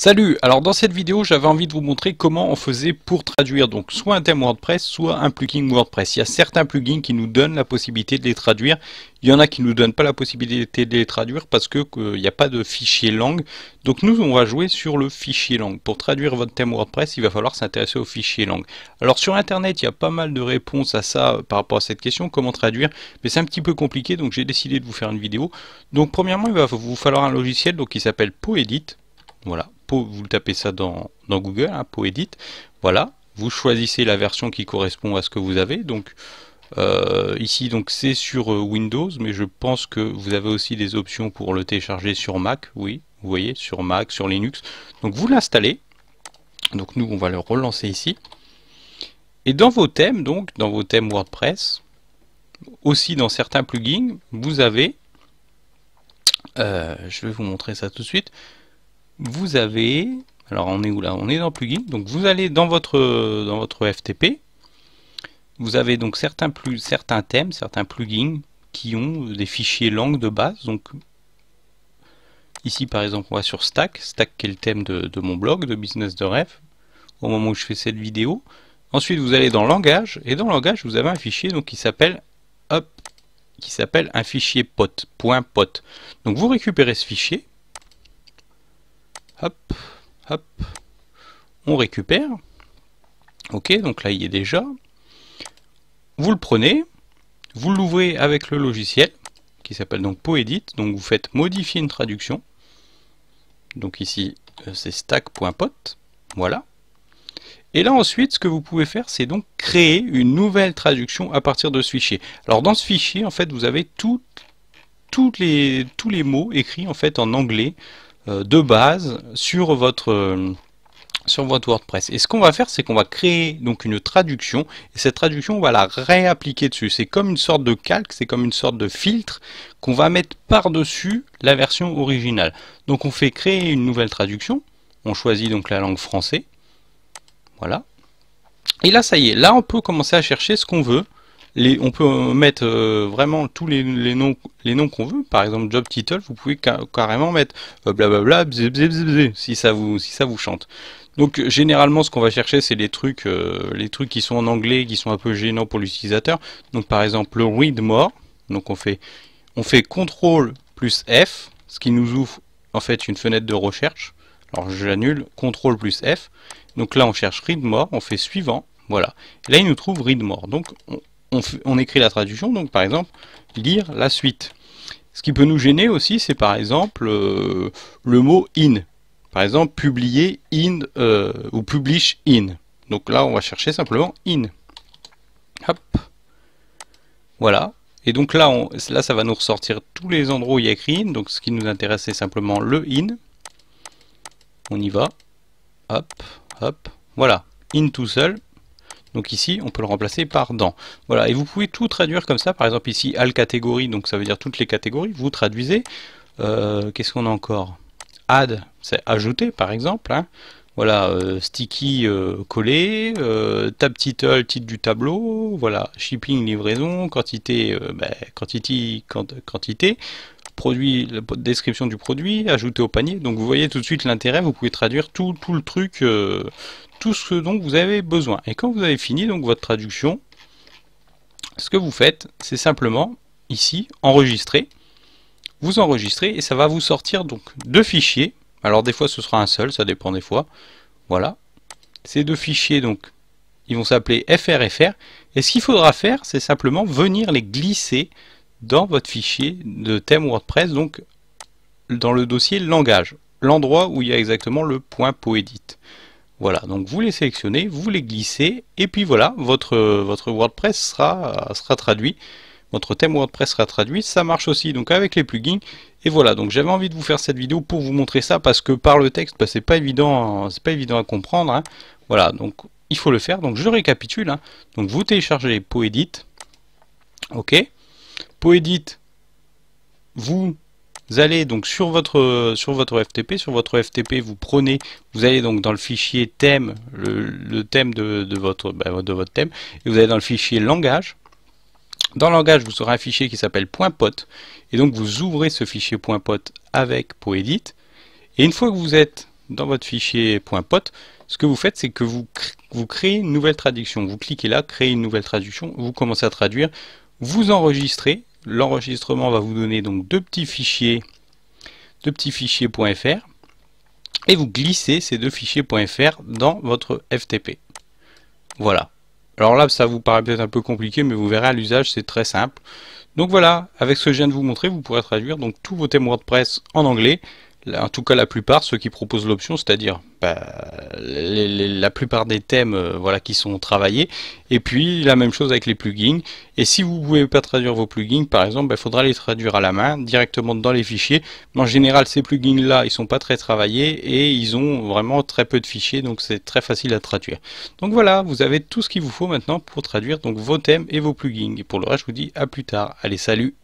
Salut, alors dans cette vidéo j'avais envie de vous montrer comment on faisait pour traduire donc soit un thème WordPress, soit un plugin WordPress. Il y a certains plugins qui nous donnent la possibilité de les traduire, il y en a qui ne nous donnent pas la possibilité de les traduire parce qu'il n'y a pas de fichier langue. Donc nous on va jouer sur le fichier langue. Pour traduire votre thème WordPress, il va falloir s'intéresser au fichier langue. Alors sur internet il y a pas mal de réponses à ça euh, par rapport à cette question, comment traduire, mais c'est un petit peu compliqué donc j'ai décidé de vous faire une vidéo. Donc premièrement il va vous falloir un logiciel donc, qui s'appelle Poedit. Voilà, vous tapez ça dans, dans Google, hein, PoEdit. Voilà, vous choisissez la version qui correspond à ce que vous avez. Donc euh, ici, donc c'est sur euh, Windows, mais je pense que vous avez aussi des options pour le télécharger sur Mac. Oui, vous voyez, sur Mac, sur Linux. Donc vous l'installez. Donc nous, on va le relancer ici. Et dans vos thèmes, donc dans vos thèmes WordPress, aussi dans certains plugins, vous avez, euh, je vais vous montrer ça tout de suite, vous avez, alors on est où là On est dans plugin, donc vous allez dans votre, dans votre FTP, vous avez donc certains, plus, certains thèmes, certains plugins qui ont des fichiers langues de base, donc Ici, par exemple, on va sur Stack. Stack qui est le thème de, mon blog, de Business de Rêve, au moment où je fais cette vidéo. Ensuite, vous allez dans Langage, et dans Langage, vous avez un fichier donc, qui s'appelle qui s'appelle un fichier pot, .pot. Donc, vous récupérez ce fichier, Hop, hop. On récupère. Ok, donc là il y est déjà. Vous le prenez, vous l'ouvrez avec le logiciel qui s'appelle donc Poedit. Donc vous faites modifier une traduction. Donc ici euh, c'est stack.pot. Voilà. Et là ensuite, ce que vous pouvez faire, c'est donc créer une nouvelle traduction à partir de ce fichier. Alors dans ce fichier, en fait, vous avez les, tous les mots écrits en fait en anglais euh, de base sur votre euh, sur votre WordPress. Et ce qu'on va faire, c'est qu'on va créer donc une traduction, et cette traduction, on va la réappliquer dessus. C'est comme une sorte de calque, c'est comme une sorte de filtre qu'on va mettre par-dessus la version originale. Donc on fait créer une nouvelle traduction, on choisit donc la langue français, voilà. Et là, ça y est, là on peut commencer à chercher ce qu'on veut on peut mettre euh, vraiment tous les, noms les noms qu'on veut. Par exemple, job title, vous pouvez carrément mettre blablabla, euh, bla si ça vous si ça vous chante. Donc euh, généralement, ce qu'on va chercher, c'est les trucs les trucs qui sont en anglais, qui sont un peu gênants pour l'utilisateur. Donc par exemple, read more. Donc on fait on fait contrôle plus F, ce qui nous ouvre en fait une fenêtre de recherche. Alors j'annule CTRL plus F. Donc là, on cherche read on fait suivant. Voilà. là, il nous trouve read Donc on, on, écrit la traduction, donc par exemple, lire la suite. Ce qui peut nous gêner aussi, c'est par exemple euh, le mot in. Par exemple, publier in euh, ou publish in. Donc là, on va chercher simplement in. Hop. Voilà. Et donc là, là, ça va nous ressortir tous les endroits où il y a écrit in. Donc ce qui nous intéresse, c'est simplement le in. On y va. Hop, hop. Voilà. In tout seul. Donc ici, on peut le remplacer par dans. Voilà, et vous pouvez tout traduire comme ça. Par exemple ici, al catégorie, donc ça veut dire toutes les catégories. Vous traduisez. Euh, qu'est-ce qu'on a encore Add, c'est ajouter par exemple. Hein. Voilà, euh, sticky euh, collé, euh, tab title, titre du tableau, voilà, shipping, livraison, quantité, ben, quantité, quantité, produit, description du produit, ajouté au panier. Donc vous voyez tout de suite l'intérêt, vous pouvez traduire tout, tout le truc, tout ce dont vous avez besoin. Et quand vous avez fini donc votre traduction, ce que vous faites, c'est simplement ici enregistrer. Vous enregistrez et ça va vous sortir donc deux fichiers alors des fois ce sera un seul, ça dépend des fois. Voilà. Ces deux fichiers, donc, ils vont s'appeler FRFR, et ce qu'il faudra faire, c'est simplement venir les glisser dans votre fichier de thème WordPress, donc dans le dossier langage, l'endroit où il y a exactement le point poedit. Voilà, donc vous les sélectionnez, vous les glissez, et puis voilà, votre, votre WordPress sera, sera traduit votre thème WordPress sera traduit, ça marche aussi donc avec les plugins. Et voilà, donc j'avais envie de vous faire cette vidéo pour vous montrer ça parce que par le texte, bah, c'est pas évident, c'est pas évident à comprendre. Hein. Voilà, donc il faut le faire. Donc je récapitule. Hein. Donc vous téléchargez Poedit. OK. Poedit, vous allez donc sur votre sur votre FTP, sur votre FTP, vous prenez, vous allez donc dans le fichier thème, le, thème de, votre bah, de votre thème, et vous allez dans le fichier langage. Dans le langage, vous aurez un fichier qui s'appelle .pot et donc vous ouvrez ce fichier .pot avec Poedit et une fois que vous êtes dans votre fichier .pot, ce que vous faites, c'est que vous, vous créez une nouvelle traduction. Vous cliquez là, créez une nouvelle traduction, vous commencez à traduire, vous enregistrez. L'enregistrement va vous donner donc deux petits fichiers, deux petits fichiers .fr et vous glissez ces deux fichiers .fr dans votre FTP. Voilà. Alors là, ça vous paraît peut-être un peu compliqué, mais vous verrez à l'usage, c'est très simple. Donc voilà, avec ce que je viens de vous montrer, vous pourrez traduire donc tous vos thèmes WordPress en anglais en tout cas la plupart, ceux qui proposent l'option, c'est-à-dire bah, la plupart des thèmes euh, voilà, qui sont travaillés. Et puis la même chose avec les plugins. Et si vous ne pouvez pas traduire vos plugins, par exemple, bah, il faudra les traduire à la main, directement dans les fichiers. Mais en général, ces plugins-là, ils ne sont pas très travaillés et ils ont vraiment très peu de fichiers, donc c'est très facile à traduire. Donc voilà, vous avez tout ce qu'il vous faut maintenant pour traduire donc, vos thèmes et vos plugins. Et pour le reste, je vous dis à plus tard. Allez, salut